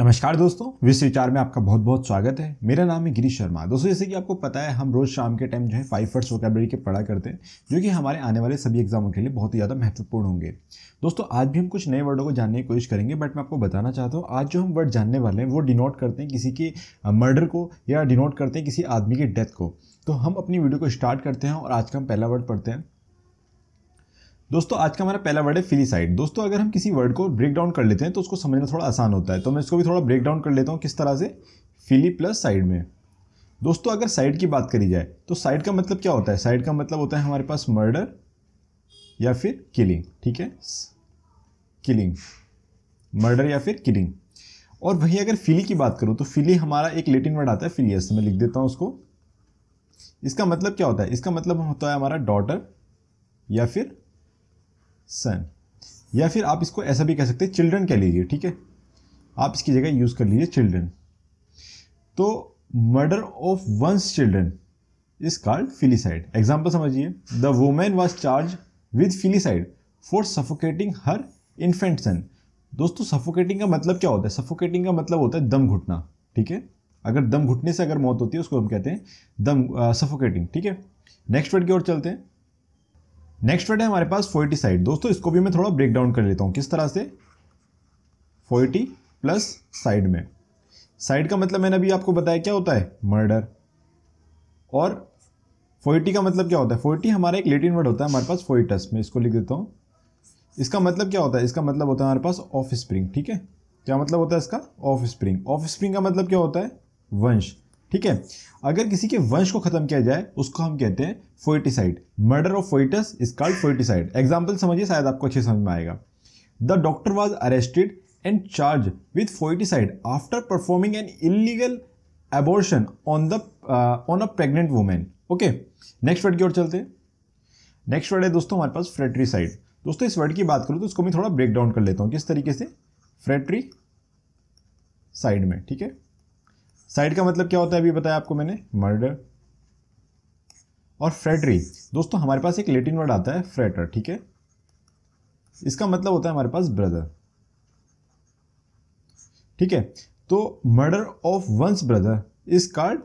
नमस्कार दोस्तों विश्व विचार में आपका बहुत बहुत स्वागत है मेरा नाम है गिरीश शर्मा दोस्तों जैसे कि आपको पता है हम रोज़ शाम के टाइम जो है फाइव फर्स्ट वोकेबलरी के पढ़ा करते हैं जो कि हमारे आने वाले सभी एग्जामों के लिए बहुत ही ज़्यादा महत्वपूर्ण होंगे दोस्तों आज भी हम कुछ नए वर्डों को जानने की कोशिश करेंगे बट मैं आपको बताना चाहता हूँ आज जो हम वर्ड जानने वाले हैं वो डिनोट करते हैं किसी के मर्डर को या डिनोट करते हैं किसी आदमी की डेथ को तो हम अपनी वीडियो को स्टार्ट करते हैं और आज का हम पहला वर्ड पढ़ते हैं दोस्तों आज का हमारा पहला वर्ड है फिलीसाइड दोस्तों अगर हम किसी वर्ड को ब्रेक डाउन कर लेते हैं तो उसको समझना थोड़ा आसान होता है तो मैं इसको भी थोड़ा ब्रेक डाउन कर लेता हूँ किस तरह से फिली प्लस साइड में दोस्तों अगर साइड की बात करी जाए तो साइड का मतलब क्या होता है साइड का मतलब होता है हमारे पास मर्डर या फिर किलिंग ठीक है किलिंग मर्डर या फिर किलिंग और वहीं अगर फिली की बात करूँ तो फिली हमारा एक लेटिन वर्ड आता है फिलियस मैं लिख देता हूँ उसको इसका मतलब क्या होता है इसका मतलब होता है हमारा डॉटर या फिर सन या फिर आप इसको ऐसा भी कह सकते हैं चिल्ड्रन कह लीजिए ठीक है आप इसकी जगह यूज़ कर लीजिए चिल्ड्रन तो murder of one's children is called filicide example समझिए the women was charge with filicide for suffocating her infant son दोस्तों सफोकेटिंग का मतलब क्या होता है सफोकेटिंग का मतलब होता है दम घुटना ठीक है अगर दम घुटने से अगर मौत होती है उसको हम कहते हैं दम सफोकेटिंग ठीक है नेक्स्ट वर्ड की ओर चलते हैं नेक्स्ट वर्ड है हमारे पास साइड दोस्तों इसको भी मैं थोड़ा ब्रेक डाउन कर लेता हूँ किस तरह से फोर्टी प्लस साइड में साइड का मतलब मैंने अभी आपको बताया क्या होता है मर्डर और फोर्टी का मतलब क्या होता है फोर्टी हमारा एक लेटिन वर्ड होता है हमारे पास फोइटस मैं इसको लिख देता हूँ इसका मतलब क्या होता है इसका मतलब होता है हमारे पास ऑफ स्प्रिंग ठीक है क्या मतलब होता है इसका ऑफ स्प्रिंग ऑफ स्प्रिंग का मतलब क्या होता है वंश ठीक है अगर किसी के वंश को खत्म किया जाए उसको हम कहते हैं foeticide murder of foetus is called foeticide example समझिए शायद आपको अच्छे समझ में आएगा the doctor was arrested and charge with foeticide after performing an illegal abortion on the on a pregnant women okay next word की ओर चलते हैं नेक्स्ट वर्ड है दोस्तों हमारे पास फ्रेटरीसाइड दोस्तों इस वर्ड की बात करूँ तो इसको मैं थोड़ा ब्रेक डाउन कर लेता हूँ किस तरीके से फ्रेटरी साइड में ठीक है साइड का मतलब क्या होता है अभी बताया आपको मैंने मर्डर और फ्रेटरी दोस्तों हमारे पास एक लेटिन वर्ड आता है फ्रेटर ठीक है इसका मतलब होता है हमारे पास ब्रदर ठीक है तो murder of one's brother is called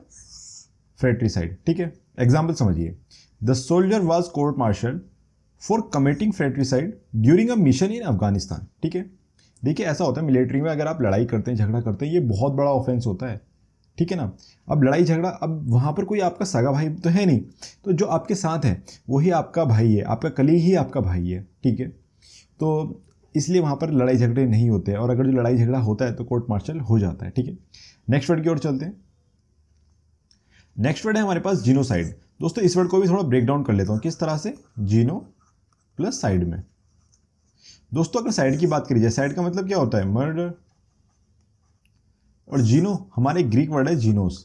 fratricide ठीक है एग्जाम्पल समझिए the soldier was court martial for committing fratricide during a mission in Afghanistan ठीक है देखिए ऐसा होता है मिलिट्री में अगर आप लड़ाई करते हैं झगड़ा करते हैं ये बहुत बड़ा ऑफेंस होता है ठीक है ना अब लड़ाई झगड़ा अब वहाँ पर कोई आपका सगा भाई तो है नहीं तो जो आपके साथ है वही आपका भाई है आपका कली ही आपका भाई है ठीक है तो इसलिए वहाँ पर लड़ाई झगड़े नहीं होते और अगर जो लड़ाई झगड़ा होता है तो कोर्ट मार्शल हो जाता है ठीक है नेक्स्ट वर्ड की ओर चलते हैं नेक्स्ट वर्ड है हमारे पास जीनोसाइड दोस्तों इस वर्ड को भी थोड़ा ब्रेक डाउन कर लेता हूँ किस तरह से जीनो प्लस साइड में दोस्तों अगर साइड की बात करी जाए साइड का मतलब क्या होता है मर्डर और जीनो हमारे ग्रीक वर्ड है जीनोस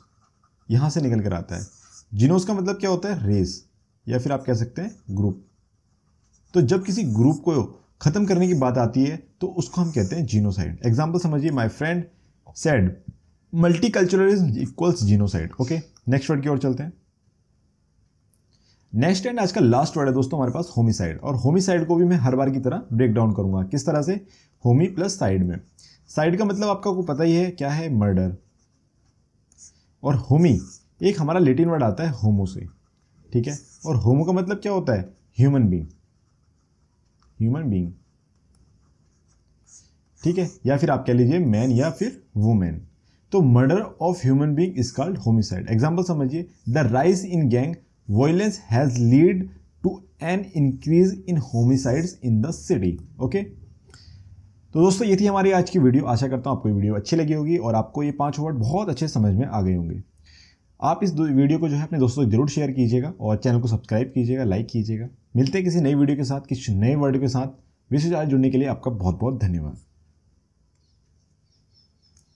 यहाँ से निकल कर आता है जीनोस का मतलब क्या होता है रेस या फिर आप कह सकते हैं ग्रुप तो जब किसी ग्रुप को ख़त्म करने की बात आती है तो उसको हम कहते हैं जीनोसाइड एग्जाम्पल समझिए my friend said multi culturalism equals genocide okay next word की ओर चलते हैं नेक्स्ट एंड आज का लास्ट वर्ड है दोस्तों हमारे पास होमिसाइड और होमिसाइड को भी मैं हर बार की तरह ब्रेक डाउन करूंगा किस तरह से होमी प्लस साइड में साइड का मतलब आपका को पता ही है क्या है मर्डर और होमी एक हमारा लेटिन वर्ड आता है होमो से ठीक है और होमो का मतलब क्या होता है ह्यूमन बींग ह्यूमन बींग ठीक है या फिर आप कह लीजिए मैन या फिर वुमेन तो murder of human being is called homicide example समझिए the rise in gang violence has lead to an increase in homicides in the city okay तो दोस्तों ये थी हमारी आज की वीडियो आशा करता हूँ आपको ये वीडियो अच्छी लगी होगी और आपको ये पाँच वर्ड बहुत अच्छे समझ में आ गए होंगे आप इस वीडियो को जो है अपने दोस्तों को जरूर शेयर कीजिएगा और चैनल को सब्सक्राइब कीजिएगा लाइक कीजिएगा मिलते हैं किसी नई वीडियो के साथ किसी नए वर्ड के साथ विश्व जुड़ने के लिए आपका बहुत बहुत धन्यवाद